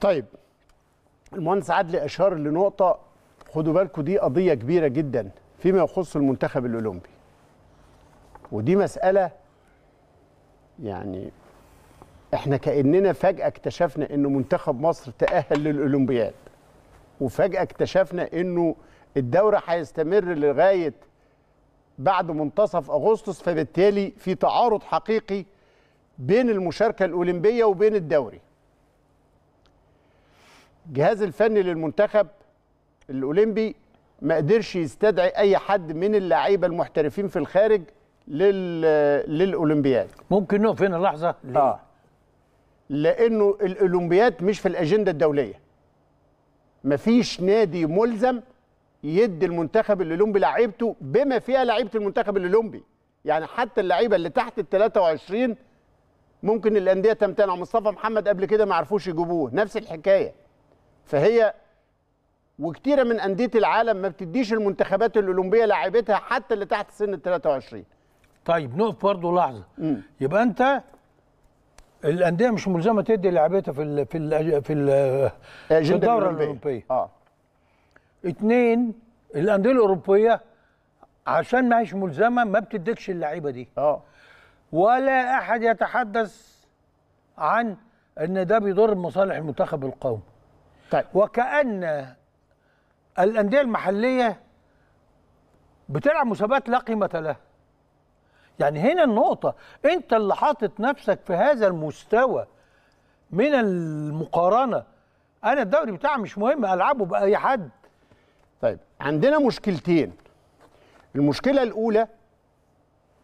طيب المهندس عدلي اشار لنقطه خدوا بالكم دي قضيه كبيره جدا فيما يخص المنتخب الاولمبي ودي مساله يعني احنا كاننا فجاه اكتشفنا إن منتخب مصر تاهل للاولمبياد وفجاه اكتشفنا انه الدوره هيستمر لغايه بعد منتصف اغسطس فبالتالي في تعارض حقيقي بين المشاركه الاولمبيه وبين الدوري الجهاز الفني للمنتخب الاولمبي ما قدرش يستدعي اي حد من اللعيبه المحترفين في الخارج لل للاولمبياد ممكن نقف هنا لحظه ليه؟ آه. لانه الاولمبياد مش في الاجنده الدوليه مفيش نادي ملزم يدي المنتخب الاولمبي لعيبته بما فيها لعيبه المنتخب الاولمبي يعني حتى اللعيبه اللي تحت ال 23 ممكن الانديه تمتنع مصطفى محمد قبل كده ما عرفوش يجيبوه نفس الحكايه فهي وكتيره من انديه العالم ما بتديش المنتخبات الاولمبيه لاعبتها حتى اللي تحت سن ال 23 طيب نقف برضه لحظه م. يبقى انت الانديه مش ملزمه تدي لاعبتها في الـ في الـ في, آه، الدوره الاولمبيه اه اثنين الانديه الاوروبيه عشان ما هيش ملزمه ما بتديكش اللعيبه دي اه ولا احد يتحدث عن ان ده بيضر مصالح المنتخب القومي طيب. وكأن الأندية المحلية بتلعب مسابقات لا قيمة لها يعني هنا النقطة أنت اللي حاطط نفسك في هذا المستوى من المقارنة أنا الدوري بتاعي مش مهم ألعبه بأي حد طيب عندنا مشكلتين المشكلة الأولى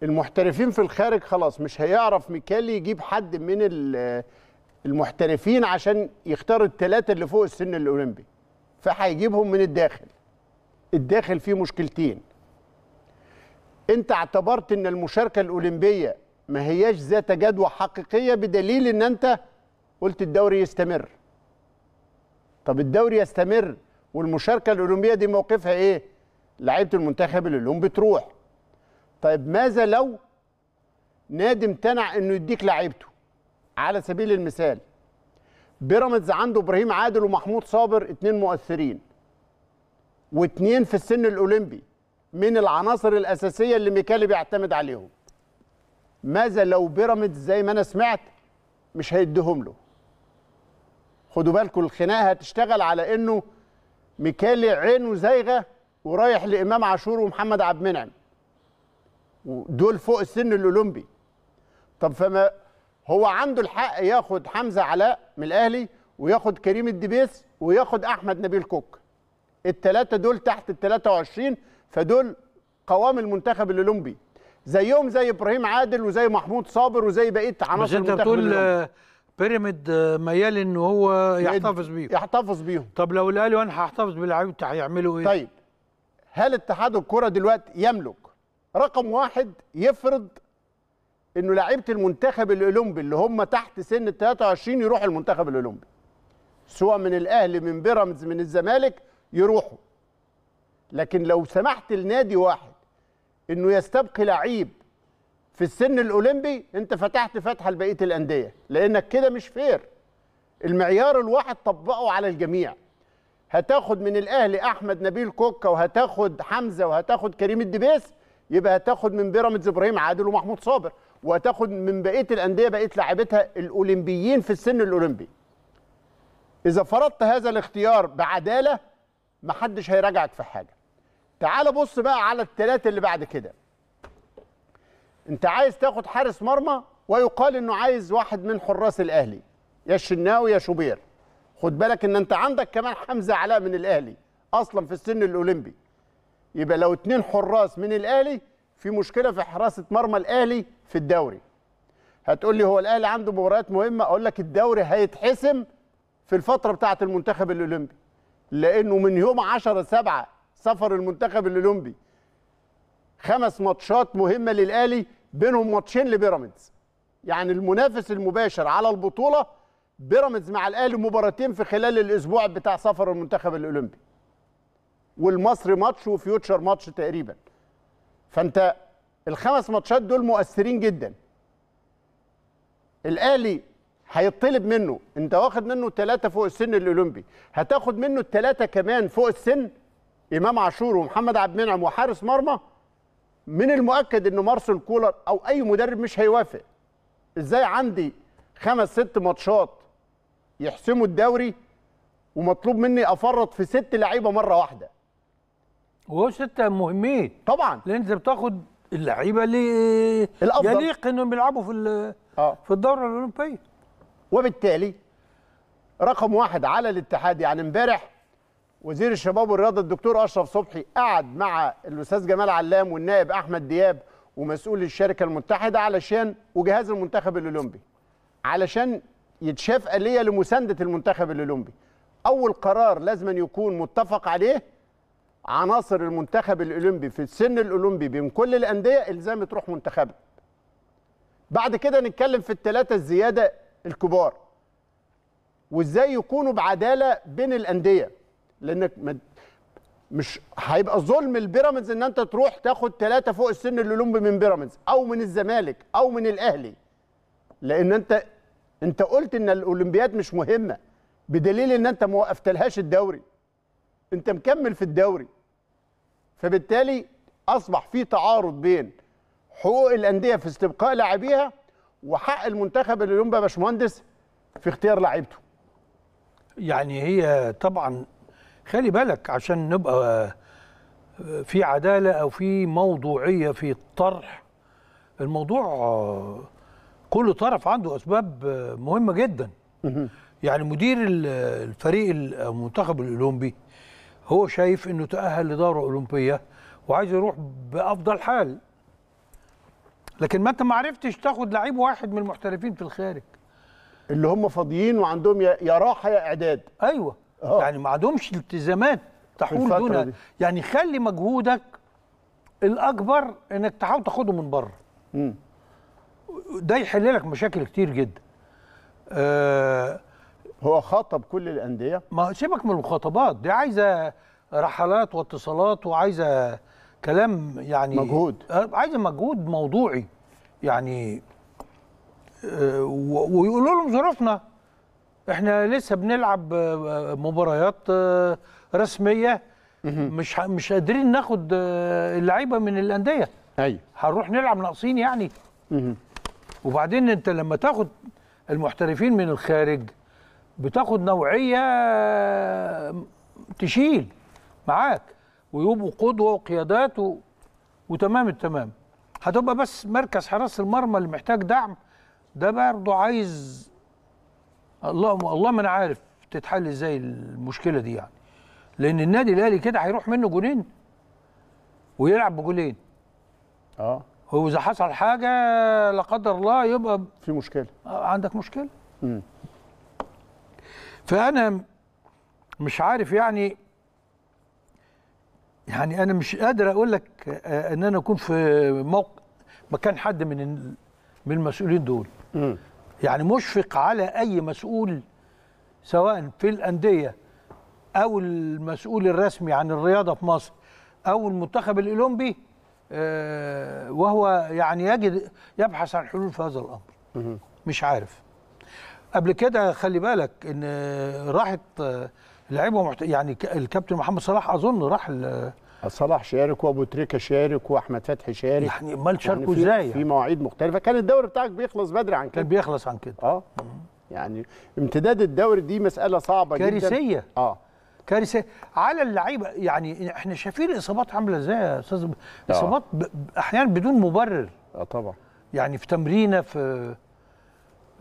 المحترفين في الخارج خلاص مش هيعرف ميكالي يجيب حد من ال المحترفين عشان يختاروا التلاتة اللي فوق السن الاولمبي فهيجيبهم من الداخل الداخل فيه مشكلتين انت اعتبرت ان المشاركه الاولمبيه ما هياش ذات جدوى حقيقيه بدليل ان انت قلت الدوري يستمر طب الدوري يستمر والمشاركه الاولمبيه دي موقفها ايه لعيبه المنتخب اللي بتروح طيب ماذا لو نادي امتنع انه يديك لعيبته على سبيل المثال بيراميدز عنده ابراهيم عادل ومحمود صابر اثنين مؤثرين واثنين في السن الاولمبي من العناصر الاساسيه اللي ميكالي بيعتمد عليهم ماذا لو بيراميدز زي ما انا سمعت مش هيديهم له خدوا بالكم الخناقه هتشتغل على انه ميكالي عينه زايغه ورايح لامام عاشور ومحمد عبد المنعم ودول فوق السن الاولمبي طب فما هو عنده الحق ياخد حمزه علاء من الاهلي وياخد كريم الدبيس وياخد احمد نبيل كوك الثلاثه دول تحت ال 23 فدول قوام المنتخب الاولمبي زيهم زي ابراهيم عادل وزي محمود صابر وزي بقيه عناصر المنتخب انت بتقول بيراميد ميال ان هو يحتفظ بيهم يحتفظ بيهم طب لو الاهلي وانا هحتفظ باللعيبه هيعملوا ايه؟ طيب هل اتحاد الكره دلوقتي يملك رقم واحد يفرض انه لعيبه المنتخب الاولمبي اللي هم تحت سن ال 23 يروحوا المنتخب الاولمبي سواء من الاهلي من بيراميدز من الزمالك يروحوا لكن لو سمحت لنادي واحد انه يستبقي لعيب في السن الاولمبي انت فتحت فتحه لبقيه الانديه لانك كده مش فير المعيار الواحد طبقه على الجميع هتاخد من الاهلي احمد نبيل كوكا وهتاخد حمزه وهتاخد كريم الدبيس يبقى هتاخد من بيراميدز ابراهيم عادل ومحمود صابر وتاخد من بقيه الانديه بقيه لاعبتها الاولمبيين في السن الاولمبي اذا فرضت هذا الاختيار بعداله محدش هيراجعك في حاجه تعال بص بقى على الثلاثه اللي بعد كده انت عايز تاخد حارس مرمى ويقال انه عايز واحد من حراس الاهلي يا الشناوي يا شوبير خد بالك ان انت عندك كمان حمزه علاء من الاهلي اصلا في السن الاولمبي يبقى لو اتنين حراس من الاهلي في مشكله في حراسه مرمى الاهلي في الدوري هتقول لي هو الاهلي عنده مباريات مهمه اقول لك الدوري هيتحسم في الفتره بتاعه المنتخب الاولمبي لانه من يوم 10 7 سفر المنتخب الاولمبي خمس ماتشات مهمه للاهلي بينهم ماتشين لبيراميدز يعني المنافس المباشر على البطوله بيراميدز مع الاهلي مباراتين في خلال الاسبوع بتاع سفر المنتخب الاولمبي والمصري ماتش وفيوتشر ماتش تقريبا فانت الخمس ماتشات دول مؤثرين جدا الاهلي هيطلب منه انت واخد منه ثلاثه فوق السن الاولمبي هتاخد منه الثلاثه كمان فوق السن امام عاشور ومحمد عبد المنعم وحارس مرمى من المؤكد ان مارسيل كولر او اي مدرب مش هيوافق ازاي عندي خمس ست ماتشات يحسموا الدوري ومطلوب مني افرط في ست لعيبه مره واحده وهو ستة مهمين طبعا لان انت بتاخد اللعيبه اللي الأفضل. يليق انهم بيلعبوا في آه. في الدوره الاولمبيه وبالتالي رقم واحد على الاتحاد يعني امبارح وزير الشباب والرياضه الدكتور اشرف صبحي قعد مع الاستاذ جمال علام والنائب احمد دياب ومسؤول الشركه المتحده علشان وجهاز المنتخب الاولمبي علشان يتشاف آلية لمساندة المنتخب الأولمبي أول قرار لازم يكون متفق عليه عناصر المنتخب الاولمبي في السن الاولمبي بين كل الانديه الزام تروح منتخب بعد كده نتكلم في الثلاثه الزياده الكبار وازاي يكونوا بعداله بين الانديه لانك مش هيبقى ظلم البيراميدز ان انت تروح تاخد ثلاثه فوق السن الاولمبي من بيراميدز او من الزمالك او من الاهلي لان انت انت قلت ان الاولمبياد مش مهمه بدليل ان انت ما وقفتلهاش الدوري انت مكمل في الدوري فبالتالي اصبح في تعارض بين حقوق الانديه في استبقاء لاعبيها وحق المنتخب اللي ينبه باشمهندس في اختيار لعيبته يعني هي طبعا خلي بالك عشان نبقى آه، في عداله او في موضوعيه في الطرح الموضوع آه، كل طرف عنده اسباب آه، مهمه جدا يعني مدير الفريق المنتخب الاولمبي هو شايف انه تأهل لدورة أولمبية وعايز يروح بأفضل حال لكن ما انت ما عرفتش تاخد لعيب واحد من المحترفين في الخارج اللي هم فاضيين وعندهم يا راحه يا اعداد ايوه أوه. يعني ما عندهمش التزامات تحول دون يعني خلي مجهودك الاكبر انك تحاول تاخده من بره ده يحل لك مشاكل كتير جدا آه هو خاطب كل الانديه ما سيبك من المخاطبات دي عايزه رحلات واتصالات وعايزه كلام يعني مجهود آه، عايزه مجهود موضوعي يعني آه، ويقولوا لهم ظروفنا احنا لسه بنلعب آه، مباريات رسميه مش مش قادرين ناخد اللعيبه من الانديه ايوه هنروح نلعب ناقصين يعني وبعدين انت لما تاخد المحترفين من الخارج بتاخد نوعيه تشيل معاك ويبقوا قدوه وقيادات و... وتمام التمام هتبقى بس مركز حراسه المرمى اللي محتاج دعم ده برضه عايز الله الله ما انا عارف تتحل ازاي المشكله دي يعني لان النادي الاهلي كده هيروح منه جونين ويلعب بجولين اه واذا حصل حاجه لا قدر الله يبقى في مشكله آه، عندك مشكله امم فانا مش عارف يعني يعني انا مش قادر اقول لك آه، ان انا اكون في موقع مكان حد من من المسؤولين دول يعني مشفق على اي مسؤول سواء في الانديه او المسؤول الرسمي عن الرياضه في مصر او المنتخب الاولمبي آه، وهو يعني يجد يبحث عن حلول في هذا الامر مش عارف قبل كده خلي بالك ان راحت آه، لعيبه محت... يعني الكابتن محمد صلاح اظن راح صلاح شارك وابو تريكه شارك واحمد فتحي شارك يعني امال شاركوا ازاي يعني في, في يعني؟ مواعيد مختلفه كان الدوري بتاعك بيخلص بدري عن كده كان بيخلص عن كده اه يعني امتداد الدوري دي مساله صعبه كارثية. جدا كارثيه اه كارثه على اللعيبه يعني احنا شايفين الاصابات عامله ازاي يا استاذ آه. اصابات ب... احيانا بدون مبرر اه طبعا يعني في تمرينه في